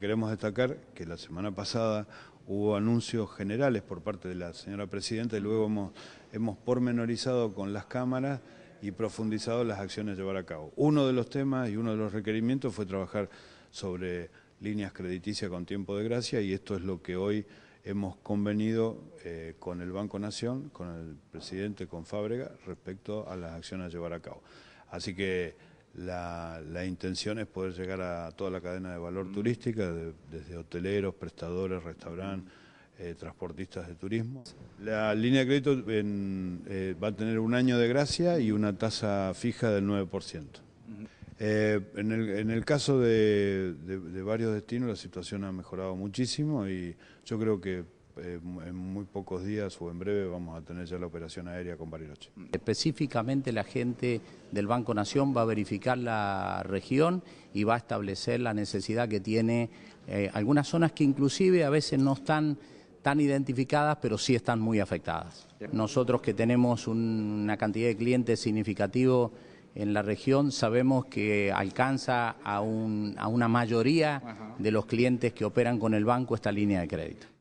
Queremos destacar que la semana pasada hubo anuncios generales por parte de la señora Presidenta y luego hemos, pormenorizado con las cámaras y profundizado las acciones a llevar a cabo. Uno de los temas y uno de los requerimientos fue trabajar sobre líneas crediticias con tiempo de gracia y esto es lo que hoy hemos convenido eh, con el Banco Nación, con el presidente, con Fábrega, respecto a las acciones a llevar a cabo. Así que la, la, intención es poder llegar a toda la cadena de valor turística, desde hoteleros, prestadores, restaurantes, eh, transportistas de turismo. La línea de crédito eh, va a tener un año de gracia y una tasa fija del 9%. Eh, en, el, en, el, caso de varios destinos la situación ha mejorado muchísimo y yo creo que eh, en muy pocos días o en breve vamos a tener ya la operación aérea con Bariloche. Específicamente la gente del Banco Nación va a verificar la región y va a establecer la necesidad que tiene eh, algunas zonas que inclusive a veces no están tan identificadas, pero sí están muy afectadas. Nosotros que tenemos una cantidad de clientes significativo en la región, sabemos que alcanza a, una mayoría de los clientes que operan con el banco esta línea de crédito.